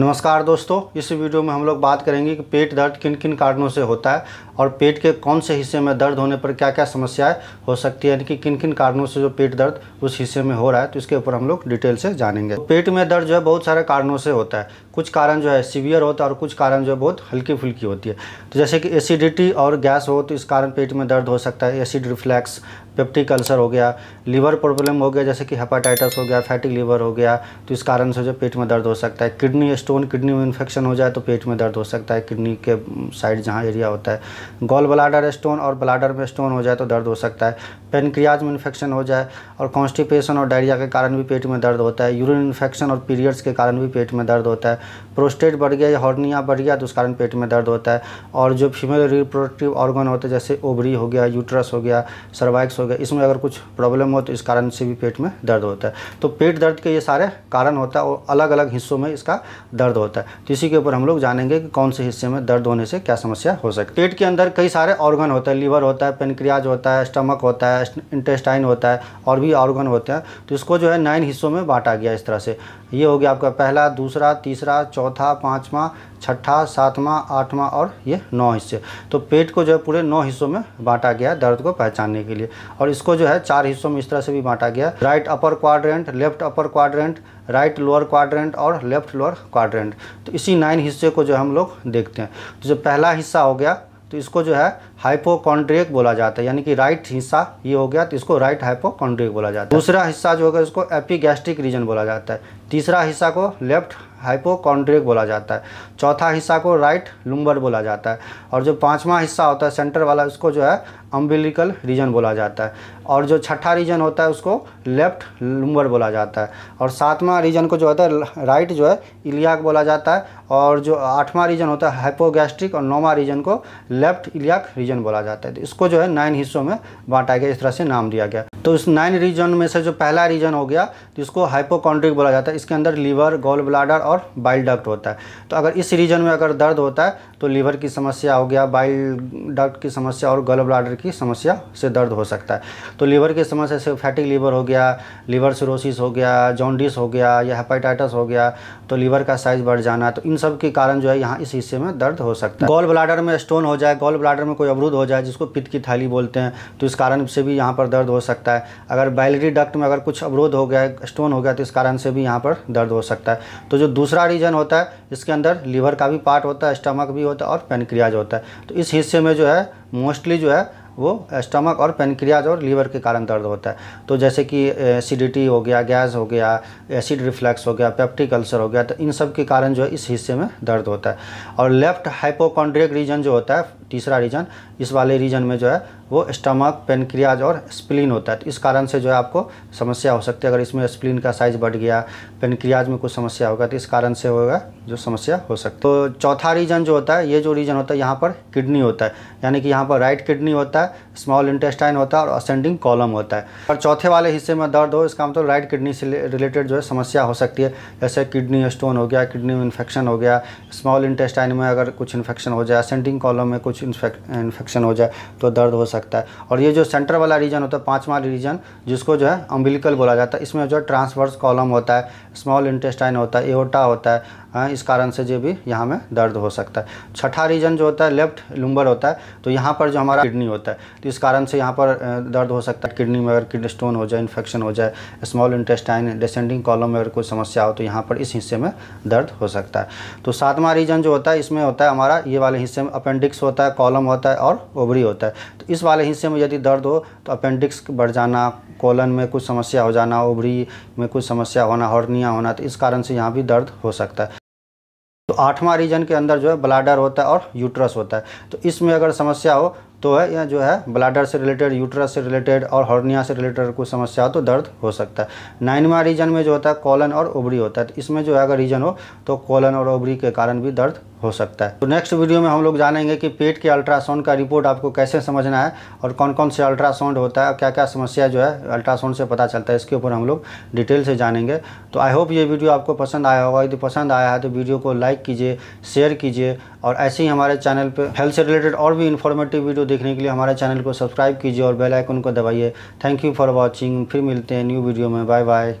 नमस्कार दोस्तों इस वीडियो में हम लोग बात करेंगे कि पेट दर्द किन किन कारणों से होता है और पेट के कौन से हिस्से में दर्द होने पर क्या क्या समस्याएं हो सकती है यानी कि किन किन कारणों से जो पेट दर्द उस हिस्से में हो रहा है तो इसके ऊपर हम लोग डिटेल से जानेंगे तो पेट में दर्द जो है बहुत सारे कारणों से होता है कुछ कारण जो है सीवियर होता है और कुछ कारण जो है बहुत हल्की फुल्की होती है तो जैसे कि एसिडिटी और गैस हो तो इस कारण पेट में दर्द हो सकता है एसिड रिफ्लैक्स पेप्टिक अल्सर हो गया लीवर प्रॉब्लम हो गया जैसे कि हेपाटाइटस हो गया फैटी लीवर हो गया तो इस कारण से जो पेट में दर्द हो सकता है किडनी स्टोन किडनी में इन्फेक्शन हो जाए तो पेट में दर्द हो सकता है किडनी के साइड जहाँ एरिया होता है गॉल ब्लाडर स्टोन और ब्लाडर में स्टोन हो जाए तो दर्द हो सकता है पेनक्रियाज में इन्फेक्शन हो जाए और कॉन्स्टिपेशन और डायरिया के कारण भी पेट में दर्द होता है यूरिन इन्फेक्शन और पीरियड्स के कारण भी पेट में दर्द होता है प्रोस्टेट बढ़ गया या हॉर्निया बढ़ गया तो उस कारण पेट में दर्द होता है और जो फीमेल रिप्रोडक्टिव ऑर्गन होते हैं जैसे ओवरी हो गया यूट्रस हो गया सर्वाइक्स हो गया इसमें अगर कुछ प्रॉब्लम हो तो इस कारण से भी पेट में दर्द होता है तो पेट दर्द के ये सारे कारण होता है और अलग अलग हिस्सों में इसका दर्द होता है तो इसी के ऊपर हम लोग जानेंगे कि कौन से हिस्से में दर्द होने से क्या समस्या हो सकती है पेट के अंदर कई सारे ऑर्गन होते हैं लीवर होता है पेनक्रियाज होता है स्टमक होता है इंटेस्टाइन होता है और भी ऑर्गन होते हैं तो इसको जो है नाइन हिस्सों में बांटा गया इस तरह से ये हो गया आपका पहला दूसरा तीसरा चौथा पाँचवा छठा सातवां आठवां और ये नौ हिस्से तो पेट को जो है पूरे नौ हिस्सों में बांटा गया है दर्द को पहचानने के लिए और इसको जो है चार हिस्सों में इस तरह से भी बांटा गया right upper quadrant left upper quadrant right lower quadrant और लेफ्ट लोअर क्वाड्रेंट तो इसी नाइन हिस्से को जो हम लोग देखते हैं तो जो पहला हिस्सा हो गया तो इसको जो है हाइपोकॉन्ड्रिक बोला जाता है यानी कि राइट हिस्सा ये हो गया तो इसको राइट हाइपोकॉन्ड्रिक बोला जाता है दूसरा हिस्सा जो होगा इसको एपिगैस्ट्रिक रीजन बोला जाता है तीसरा हिस्सा को लेफ्ट हाइपोकॉन्ड्रिक बोला जाता है चौथा हिस्सा को राइट लुम्बर बोला जाता है और जो पाँचवा हिस्सा होता है सेंटर वाला उसको जो है अम्बिलिकल रीजन बोला जाता है और जो छठा रीजन होता है उसको लेफ्ट लुम्बर बोला जाता है और सातवां रीजन को जो होता है राइट जो है इलियाक बोला जाता है और जो आठवां रीजन होता है हाइपोगैस्ट्रिक और नौवां रीजन को लेफ्ट इलियाक रीजन बोला जाता है तो इसको जो है नाइन हिस्सों में बांटा गया इस तरह से नाम दिया गया तो इस नाइन रीजन में से जो पहला रीजन हो गया तो इसको हाइपोकॉन्ड्रिक बोला जाता है इसके अंदर लीवर गोल ब्लाडर और बाइल डक्ट होता है तो अगर इस रीजन में अगर दर्द होता है तो लीवर की समस्या हो गया बाइल डक्ट की समस्या और गल ब्लाडर की समस्या से दर्द हो सकता है तो लीवर की समस्या से फैटिक लीवर हो गया लीवर सिरोसिस हो गया जॉन्डिस हो गया या हेपाटाइटस हो गया तो लीवर का साइज़ बढ़ जाना तो इन सब के कारण जो है यहाँ इस हिस्से में दर्द हो सकता है गोल ब्लाडर में स्टोन हो जाए गोल ब्लाडर में कोई अवरुद्ध हो जाए जिसको पित्त की थैली बोलते हैं तो इस कारण से भी यहाँ पर दर्द हो सकता है अगर बाइलरी डक्ट में अगर कुछ अवरोध हो गया स्टोन हो गया तो इस कारण से भी यहाँ पर दर्द हो सकता है तो जो दूसरा रीजन होता है इसके अंदर लीवर का भी पार्ट होता है स्टमक भी होता है और पेनक्रियाज होता है तो इस हिस्से में जो है मोस्टली जो है वो स्टमक और पेनक्रियाज और लीवर के कारण दर्द होता है तो जैसे कि एसिडिटी हो गया गैस हो गया एसिड रिफ्लैक्स हो गया पेप्टिक अल्सर हो गया तो इन सब के कारण जो है इस हिस्से में दर्द होता है और लेफ्ट हाइपोकॉन्ड्रिक रीजन जो होता है तीसरा रीजन इस वाले रीजन में जो है वो स्टमक पेनक्रियाज और स्प्लिन होता है तो इस कारण से जो है आपको समस्या हो सकती है अगर इसमें स्प्लिन का साइज़ बढ़ गया पेनक्रियाज में कुछ समस्या होगा तो इस कारण से होगा जो समस्या हो सकती है तो चौथा रीजन जो होता है ये जो रीजन होता है यहाँ पर किडनी होता है यानी कि यहाँ पर राइट किडनी होता है स्मॉल इंटेस्टाइन होता है और असेंडिंग कॉलम होता है और चौथे वाले हिस्से में दर्द हो इसका मतलब राइट किडनी से रिलेटेड जो है समस्या हो सकती है जैसे किडनी स्टोन हो गया किडनी में इन्फेक्शन हो गया स्मॉल इंटेस्टाइन में अगर कुछ इन्फेक्शन हो जाए असेंडिंग कॉलम में कुछ इन्फेक्शन हो जाए तो दर्द हो सकता सकता है और ये जो सेंटर वाला रीजन होता है पाँचवा रीजन जिसको जो है अम्बिलिकल बोला जाता है इसमें जो है ट्रांसवर्स कॉलम होता है स्मॉल इंटेस्टाइन होता है एओटा होता है हाँ, इस कारण से जो भी यहाँ में दर्द हो सकता है छठा रीजन जो होता है लेफ्ट लुम्बर होता है तो यहाँ पर जो हमारा किडनी होता है तो इस कारण से यहाँ पर दर्द हो सकता है किडनी में अगर किडनी स्टोन हो जाए इन्फेक्शन हो जाए स्मॉल इंटेस्टाइन डिसेंडिंग कॉलम में अगर कोई समस्या हो तो यहाँ पर इस हिस्से में दर्द हो सकता है तो सातवां रीजन जो होता है इसमें होता है हमारा ये वाले हिस्से में अपेंडिक्स होता है कॉलम होता है और ओबरी होता है तो इस वाले हिस्से में यदि दर्द हो तो अपेंडिक्स बढ़ जाना कॉलन में कुछ समस्या हो जाना ओबरी में कुछ समस्या होना हॉर्निया होना तो इस कारण से यहाँ भी दर्द हो सकता है तो आठवां रीजन के अंदर जो है ब्लाडर होता है और यूट्रस होता है तो इसमें अगर समस्या हो तो है या जो है ब्लाडर से रिलेटेड यूट्रस से रिलेटेड और हॉर्निया से रिलेटेड कोई समस्या हो तो दर्द हो सकता है नाइनवा रीजन में जो होता है कॉलन और ओबरी होता है तो इसमें जो है अगर रीजन हो तो कॉलन और ओबरी के कारण भी दर्द हो सकता है तो नेक्स्ट वीडियो में हम लोग जानेंगे कि पेट के अल्ट्रासाउंड का रिपोर्ट आपको कैसे समझना है और कौन कौन से अल्ट्रासाउंड होता है क्या क्या समस्या जो है अल्ट्रासाउंड से पता चलता है इसके ऊपर हम लोग डिटेल से जानेंगे तो आई होप ये वीडियो आपको पसंद आया होगा यदि पसंद आया है तो वीडियो को लाइक कीजिए शेयर कीजिए और ऐसे ही हमारे चैनल पर हेल्थ से रिलेटेड और भी इन्फॉर्मेटिव वीडियो देखने के लिए हमारे चैनल को सब्सक्राइब कीजिए और बेलाइकन को दबाइए थैंक यू फॉर वॉचिंग फिर मिलते हैं न्यू वीडियो में बाय बाय